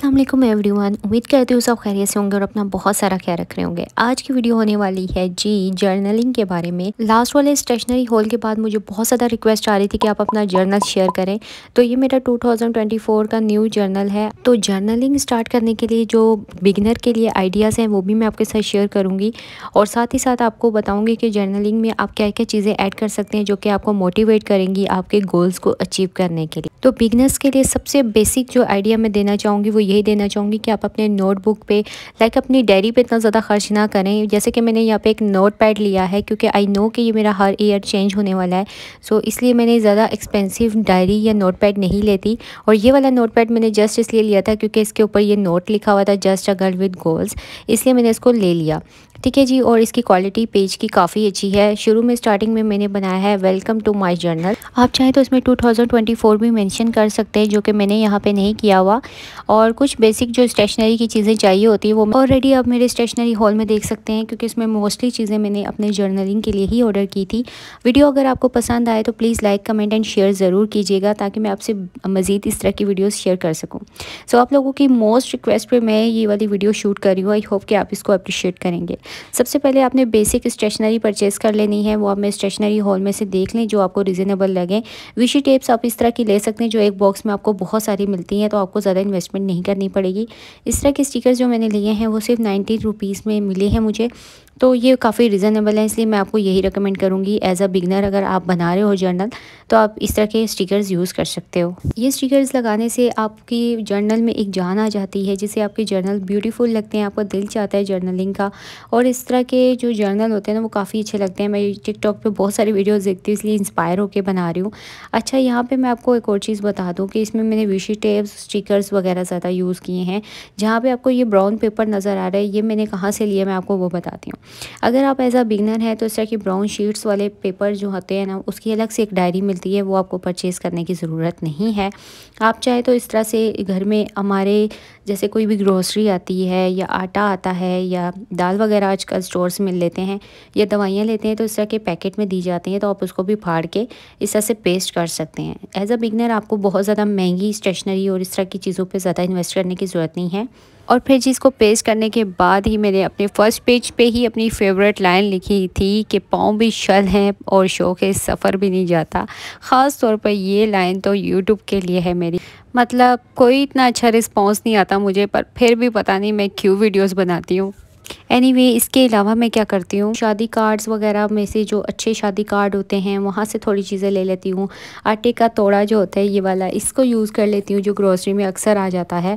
अस्सलाम वालेकुम एवरीवन उम्मीद करती हूँ सब खैरियत से होंगे और अपना बहुत सारा ख्याल रख रहे होंगे आज की वीडियो होने वाली है जी जर्नलिंग के बारे में लास्ट वाले स्टेशनरी हॉल के बाद मुझे बहुत ज़्यादा रिक्वेस्ट आ रही थी कि आप अपना जर्नल शेयर करें तो ये मेरा 2024 का न्यू जर्नल है तो जर्नलिंग स्टार्ट करने के लिए जो बिगनर के लिए आइडियाज़ हैं वो भी मैं आपके साथ शेयर करूँगी और साथ ही साथ आपको बताऊँगी कि जर्नलिंग में आप क्या क्या चीज़ें ऐड कर सकते हैं जो कि आपको मोटिवेट करेंगी आपके गोल्स को अचीव करने के लिए तो बिगनर्स के लिए सबसे बेसिक जो आइडिया मैं देना चाहूँगी वो यही देना चाहूँगी कि आप अपने नोटबुक पे लाइक अपनी डायरी पे इतना ज़्यादा खर्च ना करें जैसे कि मैंने यहाँ पे एक नोट पैड लिया है क्योंकि आई नो कि ये मेरा हर ईयर चेंज होने वाला है सो so, इसलिए मैंने ज़्यादा एक्सपेंसिव डायरी या नोट पैड नहीं लेती और ये वाला नोट पैड मैंने जस्ट इसलिए लिया था क्योंकि इसके ऊपर ये नोट लिखा हुआ था just a girl with goals इसलिए मैंने इसको ले लिया ठीक है जी और इसकी क्वालिटी पेज की काफ़ी अच्छी है शुरू में स्टार्टिंग में मैंने बनाया है वेलकम टू माई जर्नल आप चाहें तो इसमें 2024 भी मेंशन कर सकते हैं जो कि मैंने यहाँ पे नहीं किया हुआ और कुछ बेसिक जो स्टेशनरी की चीज़ें चाहिए होती है वो ऑलरेडी आप मेरे स्टेशनरी हॉल में देख सकते हैं क्योंकि इसमें मोस्टली चीज़ें मैंने अपने जर्नलिंग के लिए ही ऑर्डर की थी वीडियो अगर आपको पसंद आए तो please like comment and share ज़रूर कीजिएगा ताकि मैं आपसे मज़ीद इस तरह की वीडियोज़ शेयर कर सकूँ सो आप लोगों की मोस्ट रिक्वेस्ट पर मैं ये वाली वीडियो शूट कर रही हूँ आई होप कि आप इसको अप्रिशिएट करेंगे सबसे पहले आपने बेसिक स्टेशनरी परचेज़ कर लेनी है वो आप मैं स्टेशनरी हॉल में से देख लें जो आपको रिजनेबल लगे विशी टेप्स आप इस तरह की ले सकते हैं जो एक बॉक्स में आपको बहुत सारी मिलती हैं तो आपको ज़्यादा इन्वेस्टमेंट नहीं करनी पड़ेगी इस तरह के स्टिकर्स जो मैंने लिए हैं वो सिर्फ नाइन्टी रुपीज़ में मिले हैं मुझे तो ये काफ़ी रिजनेबल है इसलिए मैं आपको यही रिकमेंड करूँगी एज अ बिगनर अगर आप बना रहे हो जर्नल तो आप इस तरह के स्टिकर्स यूज़ कर सकते हो ये स्टिकर्स लगाने से आपकी जर्नल में एक जान आ जाती है जिसे आपके जर्नल ब्यूटीफुल लगते हैं आपका दिल चाहता है जर्नलिंग का और इस तरह के जो जर्नल होते हैं ना वो काफ़ी अच्छे लगते हैं मैं टिकटॉक पर बहुत सारी वीडियोज़ देखती हूँ इसलिए इंस्पायर होकर बना रही हूँ अच्छा यहाँ पर मैं आपको एक और चीज़ बता दूँ कि इसमें मैंने विशी टेप्स स्टिकर्स वगैरह ज़्यादा यूज़ किए हैं जहाँ पर आपको ये ब्राउन पेपर नज़र आ रहा है ये मैंने कहाँ से लिया मैं आपको वो बताती हूँ अगर आप एज आ बिगनर हैं तो इस तरह की ब्राउन शीट्स वाले पेपर जो होते हैं ना उसकी अलग से एक डायरी मिलती है वो आपको परचेज़ करने की ज़रूरत नहीं है आप चाहे तो इस तरह से घर में हमारे जैसे कोई भी ग्रोसरी आती है या आटा आता है या दाल वगैरह आजकल स्टोर से मिल लेते हैं या दवाइयाँ लेते हैं तो इस तरह के पैकेट में दी जाती हैं तो आप उसको भी फाड़ के इस तरह से पेस्ट कर सकते हैं एज़ अ बिगनर आपको बहुत ज़्यादा महंगी स्टेशनरी और इस तरह की चीज़ों पर ज़्यादा इन्वेस्ट करने की ज़रूरत नहीं है और फिर जिसको पेस्ट करने के बाद ही मैंने अपने फ़र्स्ट पेज पे ही अपनी फेवरेट लाइन लिखी थी कि पाँव भी शल हैं और शौक़ सफ़र भी नहीं जाता ख़ास तौर पर ये लाइन तो यूट्यूब के लिए है मेरी मतलब कोई इतना अच्छा रिस्पॉन्स नहीं आता मुझे पर फिर भी पता नहीं मैं क्यों वीडियोस बनाती हूँ एनीवे anyway, इसके अलावा मैं क्या करती हूँ शादी कार्ड्स वगैरह में से जो अच्छे शादी कार्ड होते हैं वहाँ से थोड़ी चीज़ें ले लेती हूँ आटे का तोड़ा जो होता है ये वाला इसको यूज़ कर लेती हूँ जो ग्रोसरी में अक्सर आ जाता है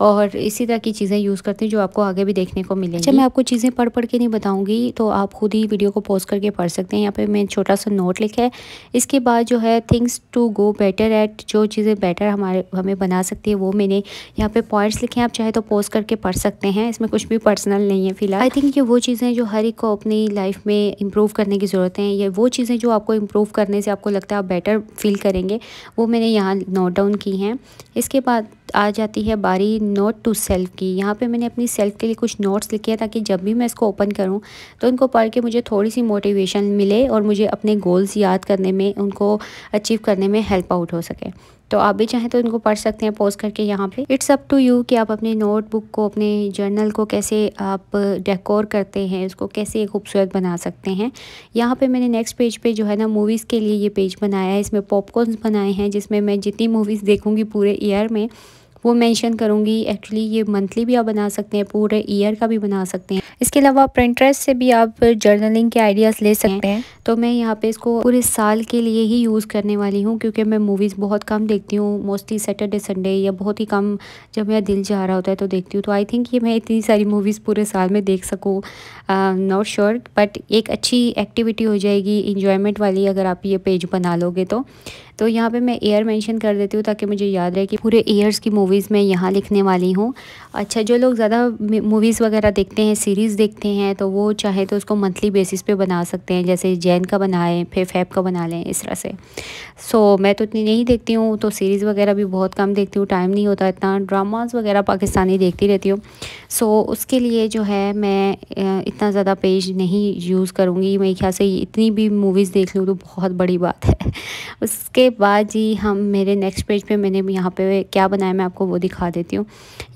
और इसी तरह की चीज़ें यूज़ करती हैं जो आपको आगे भी देखने को मिलेंगी अच्छा मैं आपको चीज़ें पढ़ पढ़ के नहीं बताऊँगी तो आप खुद ही वीडियो को पोस्ट करके पढ़ सकते हैं यहाँ पर मैंने छोटा सा नोट लिखा है इसके बाद जो है things to go better at जो चीज़ें बेटर हमारे हमें बना सकती है वो मैंने यहाँ पर पॉइंट्स लिखे हैं आप चाहे तो पोस्ट करके पढ़ सकते हैं इसमें कुछ भी पर्सनल नहीं है फ़िलहाल आई थिंक ये वो चीज़ें जो हर एक को अपनी लाइफ में इम्प्रूव करने की ज़रूरत है ये वो चीज़ें जो आपको इम्प्रूव करने से आपको लगता है आप बेटर फील करेंगे वो मैंने यहाँ नोट डाउन की हैं इसके बाद आ जाती है बारी नोट टू सेल्फ की यहाँ पे मैंने अपनी सेल्फ के लिए कुछ नोट्स लिखे हैं ताकि जब भी मैं इसको ओपन करूँ तो इनको पढ़ के मुझे थोड़ी सी मोटिवेशन मिले और मुझे अपने गोल्स याद करने में उनको अचीव करने में हेल्प आउट हो सके तो आप भी चाहें तो इनको पढ़ सकते हैं पोस्ट करके यहाँ पे इट्स अप टू यू कि आप अपने नोटबुक को अपने जर्नल को कैसे आप डेकोर करते हैं उसको कैसे खूबसूरत बना सकते हैं यहाँ पे मैंने नेक्स्ट पेज पे जो है ना मूवीज़ के लिए ये पेज बनाया है इसमें पॉपकॉर्न बनाए हैं जिसमें मैं जितनी मूवीज़ देखूँगी पूरे ईयर में वो मेंशन करूँगी एक्चुअली ये मंथली भी आप बना सकते हैं पूरे ईयर का भी बना सकते हैं इसके अलावा प्रिंट्रेस से भी आप जर्नलिंग के आइडियाज़ ले सकते हैं तो मैं यहाँ पे इसको पूरे साल के लिए ही यूज़ करने वाली हूँ क्योंकि मैं मूवीज़ बहुत कम देखती हूँ मोस्टली सैटरडे संडे या बहुत ही कम जब मेरा दिल जा रहा होता है तो देखती हूँ तो आई थिंक ये मैं इतनी सारी मूवीज़ पूरे साल में देख सकूँ नॉट श्योर बट एक अच्छी एक्टिविटी हो जाएगी इंजॉयमेंट वाली अगर आप ये पेज बना लोगे तो तो यहाँ पे मैं ईयर मेंशन कर देती हूँ ताकि मुझे याद रहे कि पूरे ईयर्स की मूवीज़ मैं यहाँ लिखने वाली हूँ अच्छा जो लोग ज़्यादा मूवीज़ वगैरह देखते हैं सीरीज़ देखते हैं तो वो चाहे तो उसको मंथली बेसिस पे बना सकते हैं जैसे जैन का बनाएं फिर फैब का बना लें इस तरह से सो so, मैं तो इतनी नहीं देखती हूँ तो सीरीज़ वगैरह भी बहुत कम देखती हूँ टाइम नहीं होता इतना ड्रामाज़ वगैरह पाकिस्तानी देखती रहती हूँ सो so, उसके लिए जो है मैं इतना ज़्यादा पेज नहीं यूज़ करूँगी मेरे ख्याल से इतनी भी मूवीज़ देख लूँ तो बहुत बड़ी बात है उसके उसके बाद जी हम मेरे नेक्स्ट पेज पे मैंने यहाँ पे क्या बनाया मैं आपको वो दिखा देती हूँ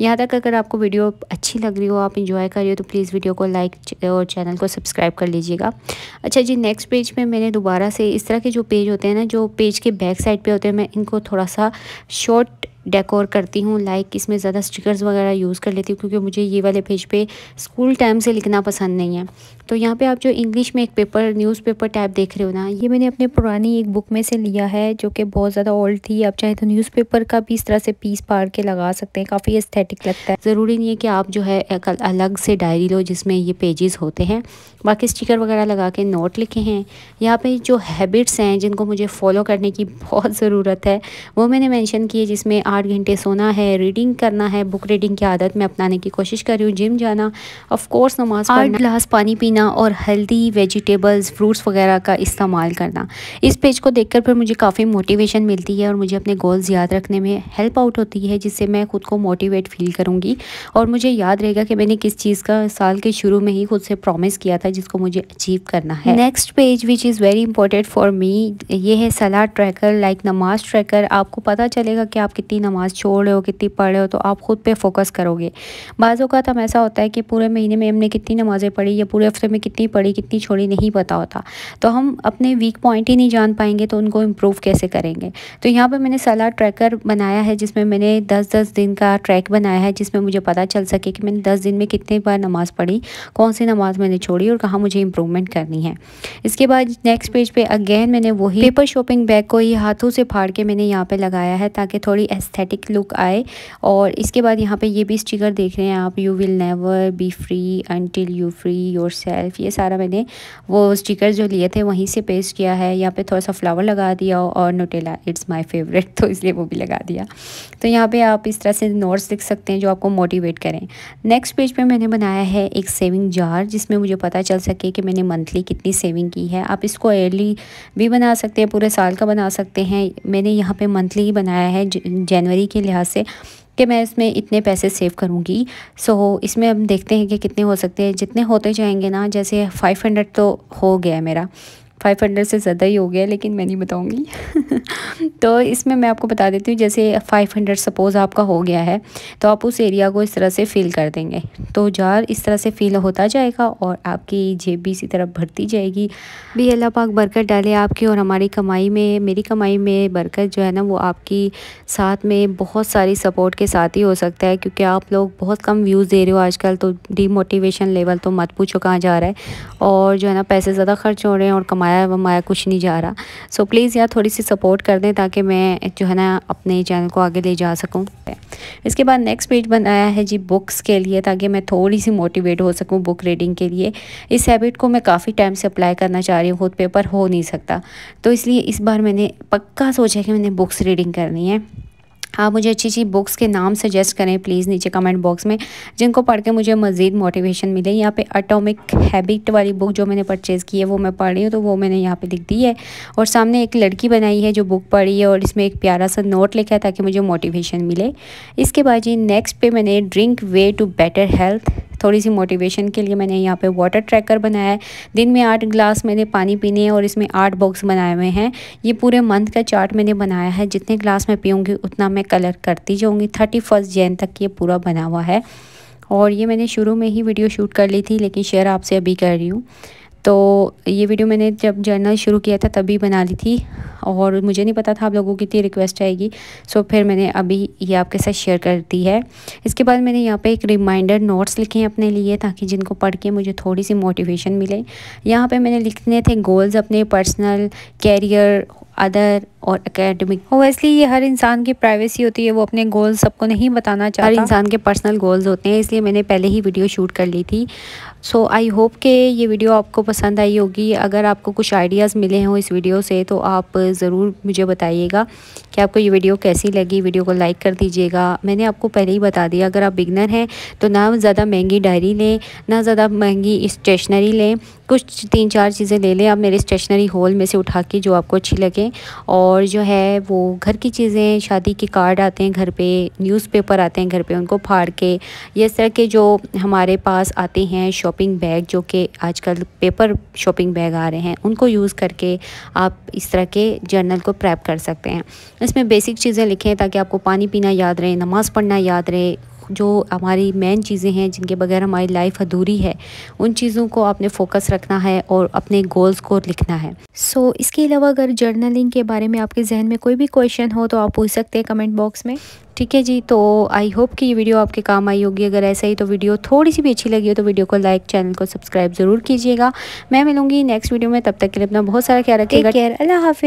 यहाँ तक अगर आपको वीडियो अच्छी लग रही हो आप इंजॉय कर रही हो तो प्लीज़ वीडियो को लाइक और चैनल को सब्सक्राइब कर लीजिएगा अच्छा जी नेक्स्ट पेज पर मैंने दोबारा से इस तरह के जो पेज होते हैं ना जो पेज के बैक साइड पर होते हैं मैं इनको थोड़ा सा शॉर्ट डेकोर करती हूँ लाइक इसमें ज़्यादा स्टिकर्स वगैरह यूज़ कर लेती हूँ क्योंकि मुझे ये वाले पेज पे स्कूल टाइम से लिखना पसंद नहीं है तो यहाँ पे आप जो इंग्लिश में एक पेपर न्यूज़पेपर टाइप देख रहे हो ना ये मैंने अपने पुरानी एक बुक में से लिया है जो कि बहुत ज़्यादा ओल्ड थी आप चाहे तो न्यूज़पेपर का भी इस तरह से पीस पार के लगा सकते हैं काफ़ी एस्थेटिक लगता है ज़रूरी नहीं है कि आप जो है अलग से डायरी लो जिसमें ये पेजेस होते हैं बाकी स्टिकर वगैरह लगा के नोट लिखे हैं यहाँ पे जो हैबिट्स हैं जिनको मुझे फॉलो करने की बहुत ज़रूरत है वो मैंने मैंशन किए जिसमें आठ आठ घंटे सोना है रीडिंग करना है बुक रीडिंग की आदत में अपनाने की कोशिश कर रही हूँ जिम जाना ऑफकोर्स नमाज आठ गिलास पानी पीना और हेल्दी वेजिटेबल्स फ्रूट्स वगैरह का इस्तेमाल करना इस पेज को देखकर फिर मुझे काफ़ी मोटिवेशन मिलती है और मुझे अपने गोल्स याद रखने में हेल्प आउट होती है जिससे मैं खुद को मोटिवेट फील करूँगी और मुझे याद रहेगा कि मैंने किस चीज़ का साल के शुरू में ही खुद से प्रॉमिस किया था जिसको मुझे अचीव करना है next page which is very important for me ये है सलाह ट्रैकर लाइक नमाज ट्रैकर आपको पता चलेगा कि आप कितनी कितनी नमाज़ छोड़ रहे हो कितनी पढ़ रहे हो तो आप ख़ुद पे फोकस करोगे बाज़ अवत हम ऐसा होता है कि पूरे महीने में हमने कितनी नमाज़ें पढ़ी या पूरे हफ्ते में कितनी पढ़ी कितनी छोड़ी नहीं पता होता तो हम अपने वीक पॉइंट ही नहीं जान पाएंगे तो उनको इम्प्रूव कैसे करेंगे तो यहाँ पर मैंने सलाह ट्रैकर बनाया है जिसमें मैंने दस दस दिन का ट्रैक बनाया है जिसमें मुझे पता चल सके कि मैंने दस दिन में कितनी बार नमाज़ पढ़ी कौन सी नमाज़ मैंने छोड़ी और कहाँ मुझे इम्प्रूवमेंट करनी है इसके बाद नेक्स्ट पेज पे अगेन मैंने वही पेपर शॉपिंग बैग को ही हाथों से फाड़ के मैंने यहाँ पे लगाया है ताकि थोड़ी एस्थेटिक लुक आए और इसके बाद यहाँ पे ये भी स्टिकर देख रहे हैं आप you will never be free until you free yourself ये सारा मैंने वो स्टिकर जो लिए थे वहीं से पेस्ट किया है यहाँ पे थोड़ा सा फ्लावर लगा दिया और नोटेला इट्स माय फेवरेट तो इसलिए वो भी लगा दिया तो यहाँ पर आप इस तरह से नोट्स लिख सकते हैं जो आपको मोटिवेट करें नेक्स्ट पेज पे मैंने बनाया है एक सेविंग जार जिसमें मुझे पता चल सके कि मैंने मंथली कितनी सेविंग की है आप इसको एयरली भी बना सकते हैं पूरे साल का बना सकते हैं मैंने यहाँ पे मंथली ही बनाया है जनवरी के लिहाज से कि मैं इसमें इतने पैसे सेव करूँगी सो so, इसमें हम देखते हैं कि कितने हो सकते हैं जितने होते जाएंगे ना जैसे 500 तो हो गया मेरा फाइव हंड्रेड से ज़्यादा ही हो गया लेकिन मैं नहीं बताऊँगी तो इसमें मैं आपको बता देती हूँ जैसे फाइव हंड्रेड सपोज़ आपका हो गया है तो आप उस एरिया को इस तरह से फिल कर देंगे तो जार इस तरह से फिल होता जाएगा और आपकी जेब भी इसी तरह भरती जाएगी भी अल्लाह पाक बरकत डाले आपकी और हमारी कमाई में मेरी कमाई में बरकत जो है ना वो आपकी साथ में बहुत सारी सपोर्ट के साथ ही हो सकता है क्योंकि आप लोग बहुत कम व्यूज़ दे रहे हो आजकल तो डीमोटिवेशन लेवल तो मत पूछो कहाँ जा रहा है और जो है ना पैसे ज़्यादा खर्च हो रहे हैं और कमाई हमारा वमाया कुछ नहीं जा रहा सो प्लीज़ यार थोड़ी सी सपोर्ट कर दें ताकि मैं जो है ना अपने चैनल को आगे ले जा सकूँ इसके बाद नेक्स्ट पेज बनाया है जी बुक्स के लिए ताकि मैं थोड़ी सी मोटिवेट हो सकूँ बुक रीडिंग के लिए इस हैबिट को मैं काफ़ी टाइम से अप्लाई करना चाह रही हूँ खुद पेपर हो नहीं सकता तो इसलिए इस बार मैंने पक्का सोचा कि मैंने बुक्स रीडिंग करनी है आप मुझे अच्छी अच्छी बुक्स के नाम सजेस्ट करें प्लीज़ नीचे कमेंट बॉक्स में जिनको पढ़ के मुझे मज़ीद मोटिवेशन मिले यहाँ पे अटोमिक हैबिट वाली बुक जो मैंने परचेज़ की है वो मैं पढ़ रही हूँ तो वो मैंने यहाँ पे लिख दी है और सामने एक लड़की बनाई है जो बुक पढ़ी है और इसमें एक प्यारा सा नोट लिखा है ताकि मुझे मोटिवेशन मिले इसके बाद जी नेक्स्ट पे मैंने drink way to better health थोड़ी सी मोटिवेशन के लिए मैंने यहाँ पे वाटर ट्रैकर बनाया है दिन में आठ ग्लास मैंने पानी पीने हैं और इसमें आठ बॉक्स बनाए हुए हैं ये पूरे मंथ का चार्ट मैंने बनाया है जितने ग्लास मैं पीऊँगी उतना मैं कलर करती जाऊँगी थर्टी फर्स्ट जैन तक ये पूरा बना हुआ है और ये मैंने शुरू में ही वीडियो शूट कर ली थी लेकिन शेयर आपसे अभी कर रही हूँ तो ये वीडियो मैंने जब जर्नल शुरू किया था तभी बना ली थी और मुझे नहीं पता था आप लोगों की इतनी रिक्वेस्ट आएगी सो फिर मैंने अभी ये आपके साथ शेयर कर दी है इसके बाद मैंने यहाँ पे एक रिमाइंडर नोट्स लिखे हैं अपने लिए ताकि जिनको पढ़ के मुझे थोड़ी सी मोटिवेशन मिले यहाँ पे मैंने लिखने थे गोल्स अपने पर्सनल कैरियर अदर और अकेडमिक ओबियसली ये हर इंसान की प्राइवेसी होती है वो अपने गोल्स सबको नहीं बताना चाहता हर इंसान के पर्सनल गोल्स होते हैं इसलिए मैंने पहले ही वीडियो शूट कर ली थी सो आई होप कि ये वीडियो आपको पसंद आई होगी अगर आपको कुछ आइडियाज़ मिले हों इस वीडियो से तो आप ज़रूर मुझे बताइएगा कि आपको ये वीडियो कैसी लगी वीडियो को लाइक कर दीजिएगा मैंने आपको पहले ही बता दिया अगर आप बिगनर हैं तो ना ज़्यादा महंगी डायरी लें ना ज़्यादा महंगी स्टेशनरी लें कुछ तीन चार चीज़ें ले लें आप मेरे स्टेशनरी हॉल में से उठा के जो आपको अच्छी लगे और जो है वो घर की चीज़ें शादी के कार्ड आते हैं घर पे न्यूज़पेपर आते हैं घर पे उनको फाड़ के ये इस तरह के जो हमारे पास आते हैं शॉपिंग बैग जो कि आजकल पेपर शॉपिंग बैग आ रहे हैं उनको यूज़ करके आप इस तरह के जर्नल को प्रैप कर सकते हैं इसमें बेसिक चीज़ें लिखें ताकि आपको पानी पीना याद रहे नमाज़ पढ़ना याद रहे जो हमारी मेन चीज़ें हैं जिनके बगैर हमारी लाइफ अधूरी है उन चीज़ों को आपने फोकस रखना है और अपने गोल्स को लिखना है सो so, इसके अलावा अगर जर्नलिंग के बारे में आपके जहन में कोई भी क्वेश्चन हो तो आप पूछ सकते हैं कमेंट बॉक्स में ठीक है जी तो आई होप कि ये वीडियो आपके काम आई होगी अगर ऐसा ही तो वीडियो थोड़ी सी भी अच्छी लगी हो तो वीडियो को लाइक चैनल को सब्सक्राइब ज़रूर कीजिएगा मैं मिलूंगी नेक्स्ट वीडियो में तब तक के लिए अपना बहुत सारा ख्याल रखिएगा अल्लाह हाफि